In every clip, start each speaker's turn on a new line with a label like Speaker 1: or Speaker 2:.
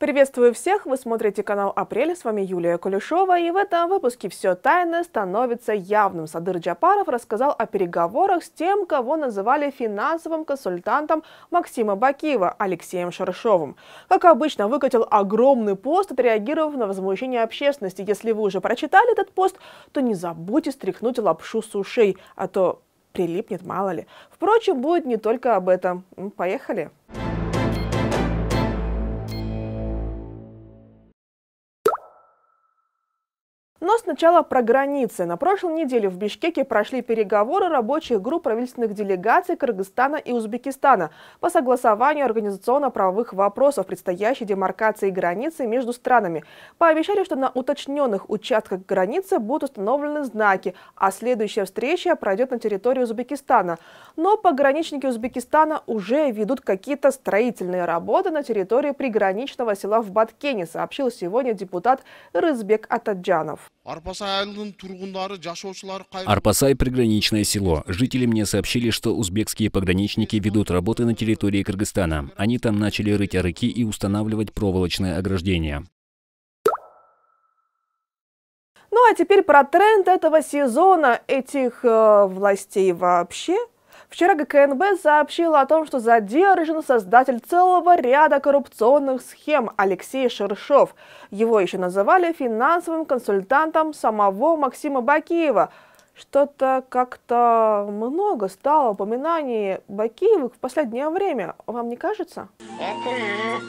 Speaker 1: Приветствую всех! Вы смотрите канал «Апрель», с вами Юлия Кулешова, и в этом выпуске «Все тайно» становится явным. Садыр Джапаров рассказал о переговорах с тем, кого называли финансовым консультантом Максима Бакиева, Алексеем Шаршовым. Как обычно, выкатил огромный пост, отреагировав на возмущение общественности. Если вы уже прочитали этот пост, то не забудьте стряхнуть лапшу с ушей, а то прилипнет мало ли. Впрочем, будет не только об этом. Поехали! сначала про границы. На прошлой неделе в Бишкеке прошли переговоры рабочих групп правительственных делегаций Кыргызстана и Узбекистана по согласованию организационно-правовых вопросов предстоящей демаркации границы между странами. Пообещали, что на уточненных участках границы будут установлены знаки, а следующая встреча пройдет на территории Узбекистана. Но пограничники Узбекистана уже ведут какие-то строительные работы на территории приграничного села в Баткене, сообщил сегодня депутат Рызбек Атаджанов.
Speaker 2: Арпасай – приграничное село. Жители мне сообщили, что узбекские пограничники ведут работы на территории Кыргызстана. Они там начали рыть арыки и устанавливать проволочное ограждение.
Speaker 1: Ну а теперь про тренд этого сезона, этих э, властей вообще – Вчера ГКНБ сообщила о том, что задержан создатель целого ряда коррупционных схем Алексей Шершов. Его еще называли финансовым консультантом самого Максима Бакиева. Что-то как-то много стало упоминаний Бакиевых в последнее время. Вам не кажется? М-м-м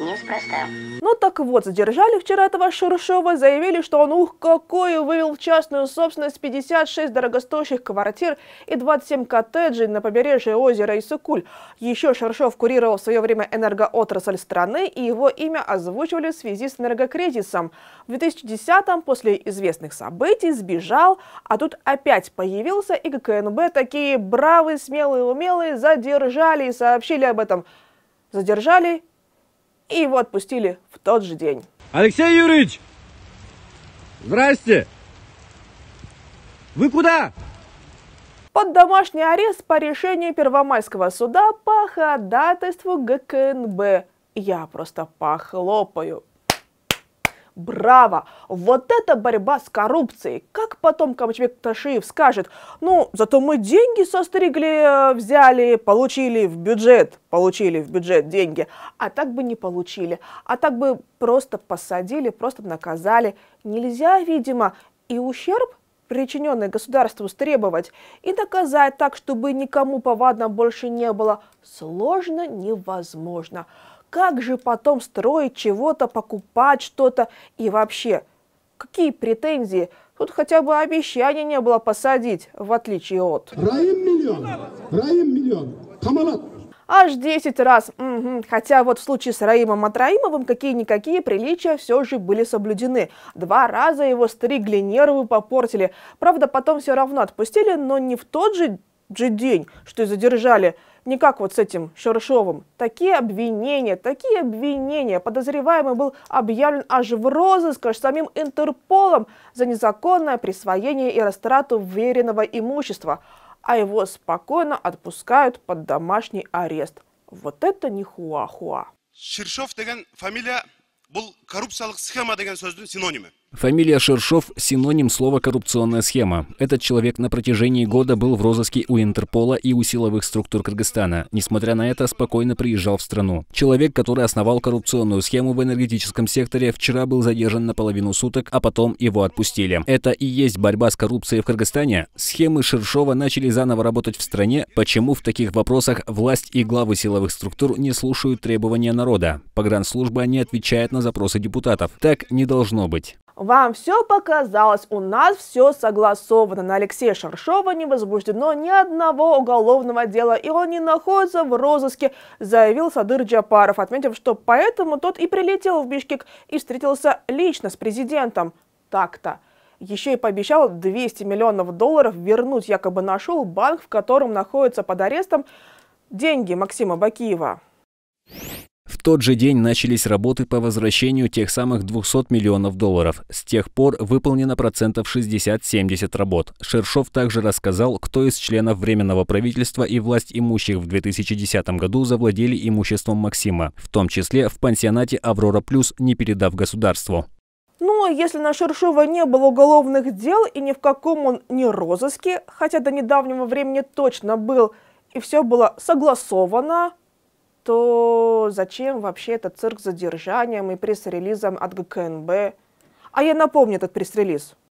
Speaker 1: неспроста. Ну так вот, задержали вчера этого Шуршова, заявили, что он ух какой вывел в частную собственность 56 дорогостоящих квартир и 27 коттеджей на побережье озера Исыкуль. Еще Шуршов курировал в свое время энергоотрасль страны и его имя озвучивали в связи с энергокризисом. В 2010-м после известных событий сбежал, а тут опять появился и ККНБ такие бравые, смелые, умелые задержали и сообщили об этом. Задержали и его отпустили в тот же день.
Speaker 2: Алексей Юрьевич! Здрасте!
Speaker 1: Вы куда? Под домашний арест по решению Первомайского суда по ходатайству ГКНБ. Я просто похлопаю. Браво! Вот это борьба с коррупцией! Как потом Камчбек Ташиев скажет, ну, зато мы деньги состригли, э, взяли, получили в бюджет, получили в бюджет деньги, а так бы не получили, а так бы просто посадили, просто наказали. Нельзя, видимо, и ущерб причиненное государству, стребовать и доказать так, чтобы никому повадно больше не было, сложно невозможно. Как же потом строить чего-то, покупать что-то и вообще? Какие претензии? Тут хотя бы обещания не было посадить, в отличие от... Раим миллион, Раим миллион, Камалат, аж 10 раз. Угу. Хотя вот в случае с Раимом Атраимовым какие-никакие приличия все же были соблюдены. Два раза его стригли, нервы попортили. Правда, потом все равно отпустили, но не в тот же, же день, что и задержали. Не как вот с этим Шершовым. Такие обвинения, такие обвинения. Подозреваемый был объявлен аж в розыск, аж самим Интерполом за незаконное присвоение и растрату веренного имущества а его спокойно отпускают под домашний арест. Вот это не хуа-хуа. Ширшов деген фамилия был коррупциялық схема деген сөздің синонимы.
Speaker 2: Фамилия Шершов – синоним слова «коррупционная схема». Этот человек на протяжении года был в розыске у Интерпола и у силовых структур Кыргызстана. Несмотря на это, спокойно приезжал в страну. Человек, который основал коррупционную схему в энергетическом секторе, вчера был задержан на половину суток, а потом его отпустили. Это и есть борьба с коррупцией в Кыргызстане? Схемы Шершова начали заново работать в стране? Почему в таких вопросах власть и главы силовых структур не слушают требования народа? Погранслужба не отвечает на запросы депутатов. Так не должно быть.
Speaker 1: Вам все показалось, у нас все согласовано. На Алексея Шаршова не возбуждено ни одного уголовного дела, и он не находится в розыске, заявил Садыр Джапаров, отметив, что поэтому тот и прилетел в Бишкек и встретился лично с президентом. Так-то. Еще и пообещал 200 миллионов долларов вернуть якобы нашел банк, в котором находится под арестом деньги Максима Бакиева.
Speaker 2: В тот же день начались работы по возвращению тех самых 200 миллионов долларов. С тех пор выполнено процентов 60-70 работ. Шершов также рассказал, кто из членов Временного правительства и власть имущих в 2010 году завладели имуществом Максима, в том числе в пансионате «Аврора Плюс», не передав государству.
Speaker 1: Но ну, а если на Шершова не было уголовных дел и ни в каком он не розыске, хотя до недавнего времени точно был, и все было согласовано, что зачем вообще этот цирк с задержанием и пресс-релизом от ГКНБ. А я напомню этот пресс-релиз –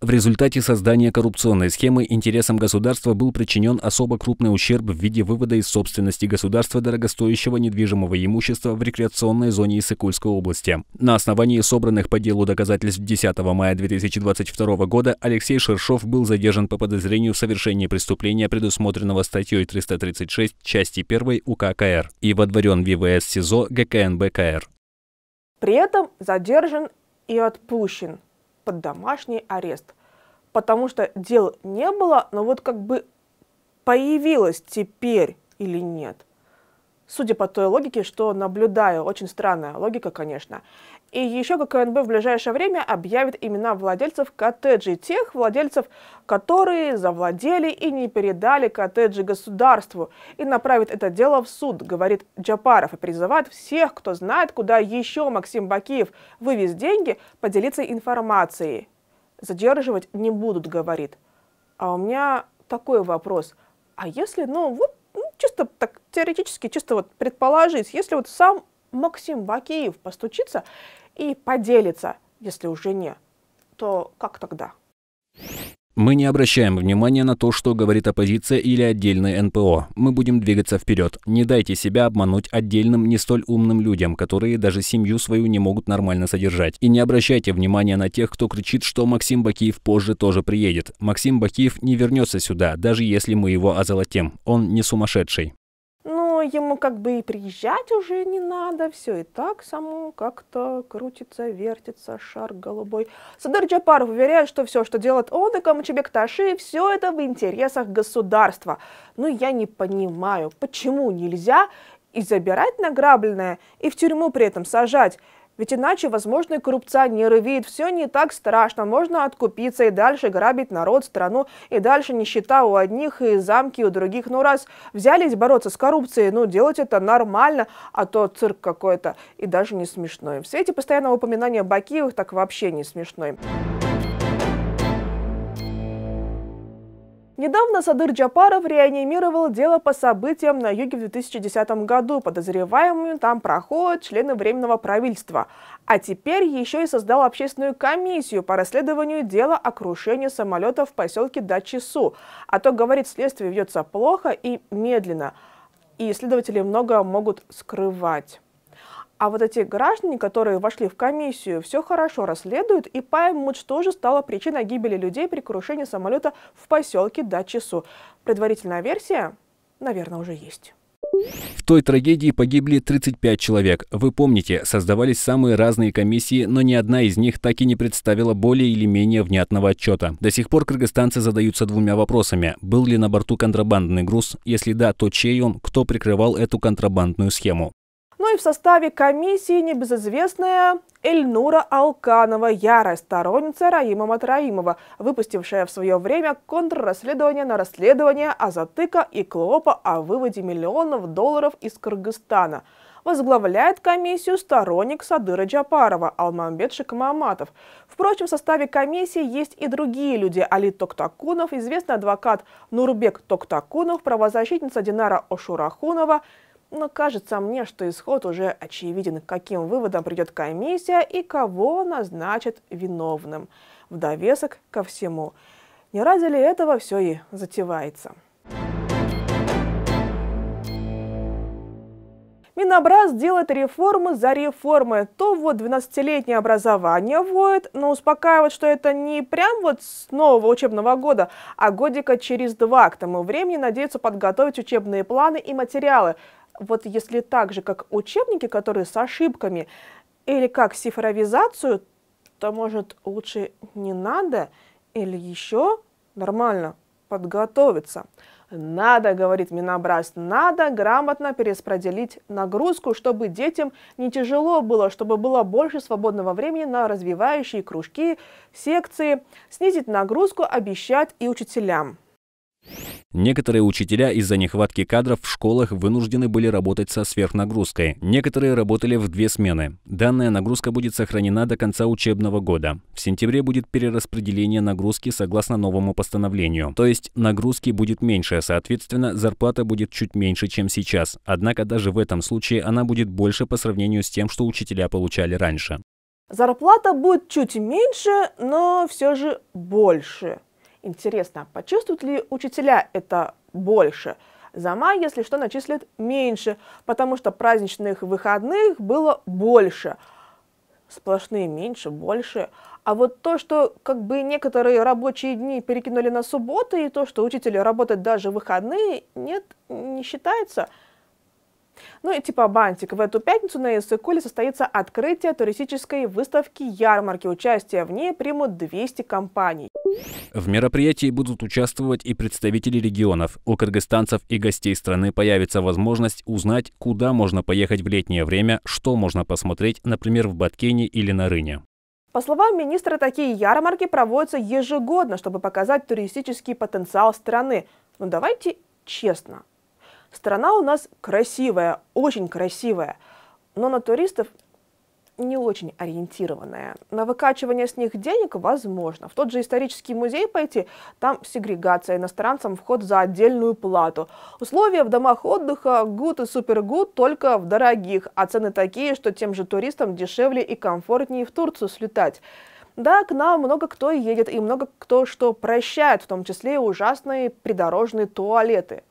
Speaker 2: в результате создания коррупционной схемы интересам государства был причинен особо крупный ущерб в виде вывода из собственности государства дорогостоящего недвижимого имущества в рекреационной зоне Иссыкульской области. На основании собранных по делу доказательств 10 мая 2022 года Алексей Шершов был задержан по подозрению в совершении преступления, предусмотренного статьей 336 части 1 УК КР и водворен ВВС СИЗО ГКНБ КР.
Speaker 1: При этом задержан и отпущен – под домашний арест. Потому что дел не было, но вот как бы появилось теперь или нет судя по той логике, что наблюдаю. Очень странная логика, конечно. И еще КНБ в ближайшее время объявит имена владельцев коттеджей, тех владельцев, которые завладели и не передали коттеджи государству, и направит это дело в суд, говорит Джапаров, и призывает всех, кто знает, куда еще Максим Бакиев вывез деньги, поделиться информацией. Задерживать не будут, говорит. А у меня такой вопрос. А если, ну, вот чисто так теоретически, чисто вот предположить, если вот сам Максим Вакеев постучится и поделится, если уже не, то как тогда?
Speaker 2: Мы не обращаем внимания на то, что говорит оппозиция или отдельные НПО. Мы будем двигаться вперед. Не дайте себя обмануть отдельным, не столь умным людям, которые даже семью свою не могут нормально содержать. И не обращайте внимания на тех, кто кричит, что Максим Бакиев позже тоже приедет. Максим Бакиев не вернется сюда, даже если мы его озолотим. Он не сумасшедший
Speaker 1: ему как бы и приезжать уже не надо, все и так само как-то крутится, вертится шар голубой. Садар Джапаров уверяет, что все, что делает он и Камчебек Таши, все это в интересах государства. Но я не понимаю, почему нельзя и забирать награбленное, и в тюрьму при этом сажать. Ведь иначе возможные коррупционеры видят, все не так страшно, можно откупиться и дальше грабить народ, страну, и дальше нищета у одних и замки у других. Ну раз взялись бороться с коррупцией, ну делать это нормально, а то цирк какой-то и даже не смешной. В свете постоянного упоминания Бакиевых так вообще не смешной. Недавно Садыр Джапаров реанимировал дело по событиям на юге в 2010 году. Подозреваемыми там проходят члены Временного правительства. А теперь еще и создал общественную комиссию по расследованию дела о крушении самолета в поселке Дачису. А то, говорит, следствие ведется плохо и медленно. И следователи много могут скрывать. А вот эти граждане, которые вошли в комиссию, все хорошо расследуют и поймут, что же стало причиной гибели людей при крушении самолета в поселке Дачесу. Предварительная версия, наверное, уже есть.
Speaker 2: В той трагедии погибли 35 человек. Вы помните, создавались самые разные комиссии, но ни одна из них так и не представила более или менее внятного отчета. До сих пор кыргызстанцы задаются двумя вопросами. Был ли на борту контрабандный груз? Если да, то чей он? Кто прикрывал эту контрабандную схему?
Speaker 1: Ну и в составе комиссии небезызвестная Эльнура Алканова, ярая сторонница Раима Матраимова, выпустившая в свое время контррасследование на расследование о затыка и клопа о выводе миллионов долларов из Кыргызстана. Возглавляет комиссию сторонник Садыра Джапарова Алмамбет Шикмаматов. Впрочем, в составе комиссии есть и другие люди. Али Токтакунов, известный адвокат Нурбек Токтакунов, правозащитница Динара Ошурахунова – но кажется мне, что исход уже очевиден, к каким выводам придет комиссия и кого назначат виновным. В довесок ко всему. Не ради ли этого все и затевается? Минобраз делает реформы за реформы. То вот 12-летнее образование вводит, но успокаивает, что это не прям вот с нового учебного года, а годика через два. К тому времени надеются подготовить учебные планы и материалы, вот если так же, как учебники, которые с ошибками, или как цифровизацию, то, может, лучше не надо или еще нормально подготовиться. Надо, говорит Минобраст, надо грамотно перераспределить нагрузку, чтобы детям не тяжело было, чтобы было больше свободного времени на развивающие кружки, секции, снизить нагрузку, обещать и учителям.
Speaker 2: Некоторые учителя из-за нехватки кадров в школах вынуждены были работать со сверхнагрузкой. Некоторые работали в две смены. Данная нагрузка будет сохранена до конца учебного года. В сентябре будет перераспределение нагрузки согласно новому постановлению. То есть нагрузки будет меньше, соответственно, зарплата будет чуть меньше, чем сейчас. Однако даже в этом случае она будет больше по сравнению с тем, что учителя получали раньше.
Speaker 1: Зарплата будет чуть меньше, но все же больше. Интересно, почувствуют ли учителя это больше? за май, если что, начислят меньше, потому что праздничных выходных было больше. Сплошные меньше, больше. А вот то, что как бы некоторые рабочие дни перекинули на субботы, и то, что учителя работают даже выходные, нет, не считается – ну и типа бантик. В эту пятницу на Иссыкуле состоится открытие туристической выставки-ярмарки. Участие в ней примут 200 компаний.
Speaker 2: В мероприятии будут участвовать и представители регионов. У кыргызстанцев и гостей страны появится возможность узнать, куда можно поехать в летнее время, что можно посмотреть, например, в Баткене или на Рыне.
Speaker 1: По словам министра, такие ярмарки проводятся ежегодно, чтобы показать туристический потенциал страны. Но давайте честно, Страна у нас красивая, очень красивая, но на туристов не очень ориентированная. На выкачивание с них денег возможно. В тот же исторический музей пойти, там сегрегация, иностранцам вход за отдельную плату. Условия в домах отдыха гуд и супергуд только в дорогих, а цены такие, что тем же туристам дешевле и комфортнее в Турцию слетать. Да, к нам много кто едет и много кто что прощает, в том числе и ужасные придорожные туалеты.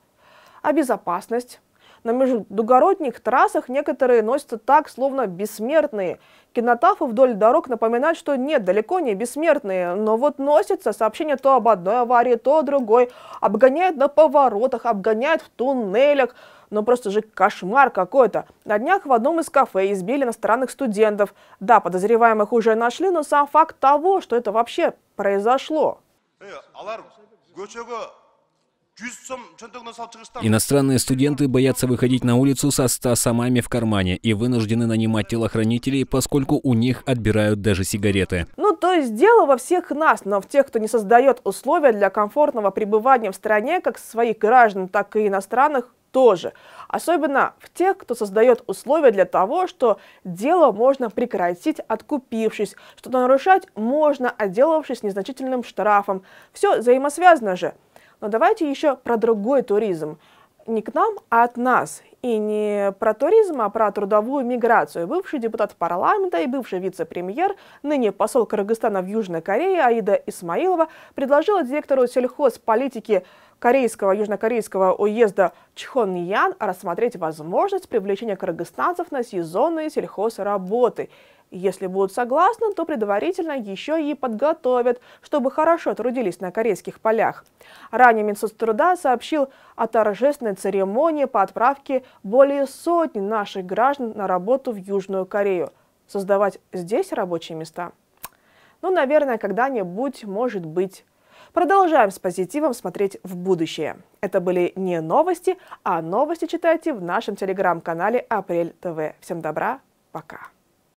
Speaker 1: А безопасность? На междугородних трассах некоторые носятся так, словно бессмертные. Кинотафы вдоль дорог напоминают, что нет, далеко не бессмертные, но вот носятся сообщения то об одной аварии, то о другой. Обгоняют на поворотах, обгоняют в туннелях. Но просто же кошмар какой-то. На днях в одном из кафе избили иностранных студентов. Да, подозреваемых уже нашли, но сам факт того, что это вообще произошло. Э,
Speaker 2: Иностранные студенты боятся выходить на улицу со 100 самами в кармане и вынуждены нанимать телохранителей, поскольку у них отбирают даже сигареты.
Speaker 1: Ну, то есть дело во всех нас, но в тех, кто не создает условия для комфортного пребывания в стране, как своих граждан, так и иностранных, тоже. Особенно в тех, кто создает условия для того, что дело можно прекратить, откупившись, что то нарушать можно, отделавшись незначительным штрафом. Все взаимосвязано же. Но давайте еще про другой туризм. Не к нам, а от нас. И не про туризм, а про трудовую миграцию. Бывший депутат парламента и бывший вице-премьер, ныне посол Кыргызстана в Южной Корее Аида Исмаилова предложила директору сельхозполитики корейского южнокорейского уезда Чхон Ян рассмотреть возможность привлечения кыргызстанцев на сезонные сельхозработы – если будут согласны, то предварительно еще и подготовят, чтобы хорошо трудились на корейских полях. Ранее труда сообщил о торжественной церемонии по отправке более сотни наших граждан на работу в Южную Корею. Создавать здесь рабочие места? Ну, наверное, когда-нибудь, может быть. Продолжаем с позитивом смотреть в будущее. Это были не новости, а новости читайте в нашем телеграм-канале «Апрель ТВ». Всем добра, пока!